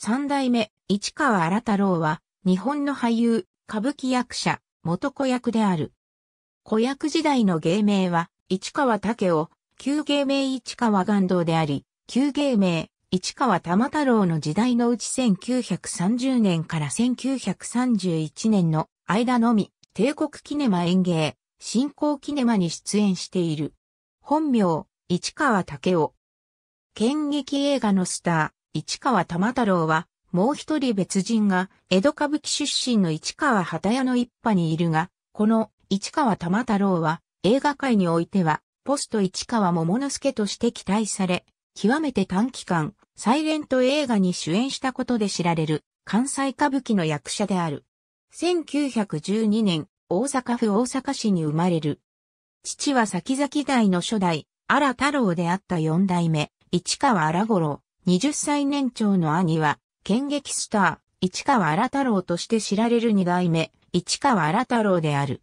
三代目、市川荒太郎は、日本の俳優、歌舞伎役者、元子役である。子役時代の芸名は、市川武雄、旧芸名市川岩道であり、旧芸名、市川玉太郎の時代のうち1930年から1931年の間のみ、帝国キネマ演芸、新興キネマに出演している。本名、市川武雄。剣劇映画のスター、市川玉太郎は、もう一人別人が、江戸歌舞伎出身の市川畑屋の一派にいるが、この市川玉太郎は、映画界においては、ポスト市川桃之助として期待され、極めて短期間、サイレント映画に主演したことで知られる、関西歌舞伎の役者である。1912年、大阪府大阪市に生まれる。父は先々代の初代、荒太郎であった四代目、市川荒五郎。20歳年長の兄は、剣劇スター、市川荒太郎として知られる二代目、市川荒太郎である。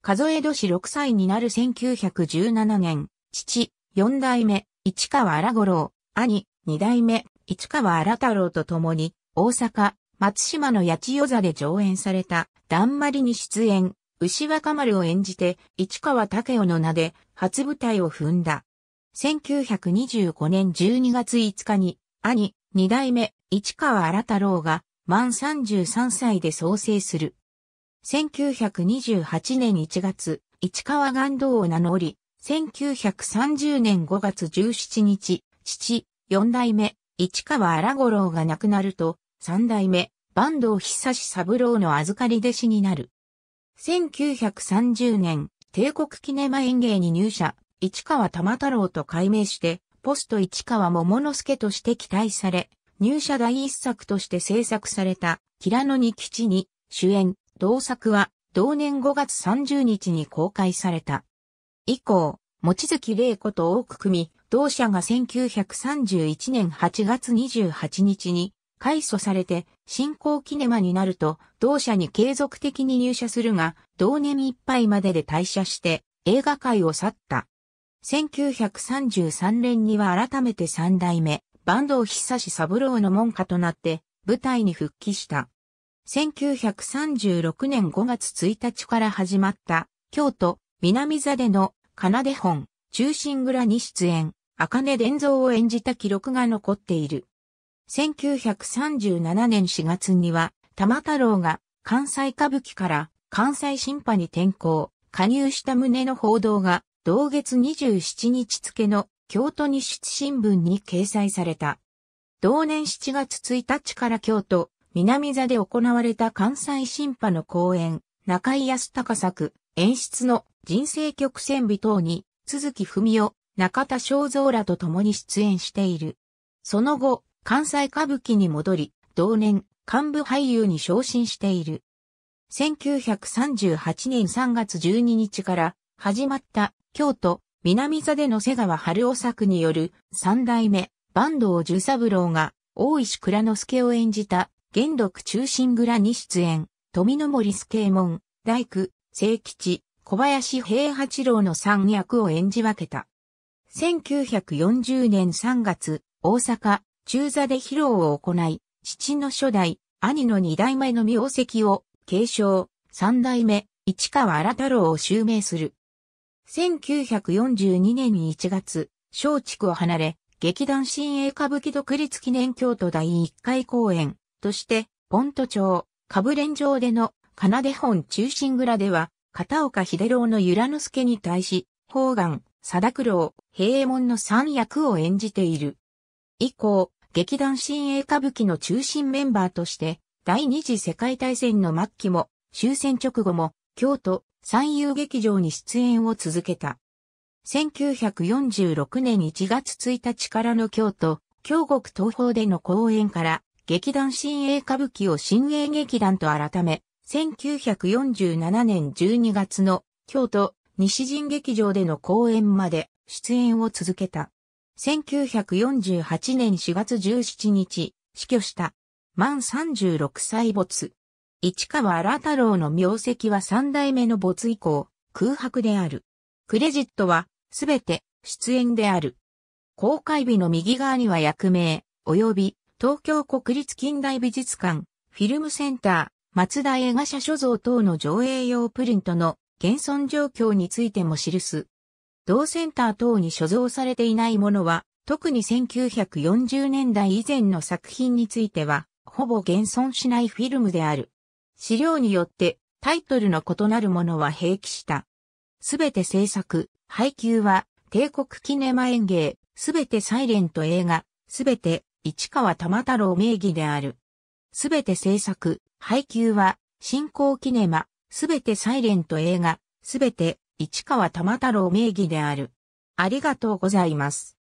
数え年6歳になる1917年、父、四代目、市川荒五郎、兄、二代目、市川荒太郎と共に、大阪、松島の八千代座で上演された、だんまりに出演、牛若丸を演じて、市川武雄の名で、初舞台を踏んだ。1925年12月5日に、兄、二代目、市川荒太郎が、満33歳で創生する。1928年1月、市川岩道を名乗り、1930年5月17日、父、四代目、市川荒五郎が亡くなると、三代目、坂東久志三郎の預かり弟子になる。1930年、帝国記念前園芸に入社、市川玉太郎と改名して、ポスト市川桃之助として期待され、入社第一作として制作された、キラノに吉に、主演、同作は、同年5月30日に公開された。以降、望月玲子と多く組み、同社が1931年8月28日に、改祖されて、新興キネマになると、同社に継続的に入社するが、同年いっぱいまでで退社して、映画界を去った。1933年には改めて三代目、坂東久志三郎の門下となって、舞台に復帰した。1936年5月1日から始まった、京都、南座での、奏で本、中心蔵に出演、茜伝蔵を演じた記録が残っている。1937年4月には、玉太郎が関西歌舞伎から関西新派に転向、加入した旨の報道が同月27日付の京都日出新聞に掲載された。同年7月1日から京都、南座で行われた関西新派の公演、中井康隆作、演出の人生曲線美等に、鈴木文夫、中田正蔵らと共に出演している。その後、関西歌舞伎に戻り、同年、幹部俳優に昇進している。1938年3月12日から始まった京都南座での瀬川春夫作による三代目坂東十三郎が大石倉之助を演じた元禄中心蔵に出演、富の森助右衛門、大工、清吉、小林平八郎の三役を演じ分けた。1940年3月、大阪、中座で披露を行い、父の初代、兄の二代目の名跡を継承、三代目、市川荒太郎を襲名する。1942年に1月、松竹を離れ、劇団新鋭歌舞伎独立記念京都第1回公演として、ポント町、カブレ城での、奏で本中心蔵では、片岡秀郎の由良之助に対し、方願、貞九郎、平右衛門の三役を演じている。以降、劇団新鋭歌舞伎の中心メンバーとして、第二次世界大戦の末期も、終戦直後も、京都、三遊劇場に出演を続けた。1946年1月1日からの京都、京極東方での公演から、劇団新鋭歌舞伎を新鋭劇団と改め、1947年12月の京都西陣劇場での公演まで出演を続けた。1948年4月17日、死去した。満36歳没。市川荒太郎の名跡は三代目の没以降、空白である。クレジットは、すべて、出演である。公開日の右側には役名、及び、東京国立近代美術館、フィルムセンター、松田映画社所蔵等の上映用プリントの現存状況についても記す。同センター等に所蔵されていないものは、特に1940年代以前の作品については、ほぼ現存しないフィルムである。資料によってタイトルの異なるものは併記した。すべて制作、配給は帝国キネマ演芸、すべてサイレント映画、すべて市川玉太郎名義である。すべて制作、配給は新興キネマ、すべてサイレント映画、すべて市川玉太郎名義である。ありがとうございます。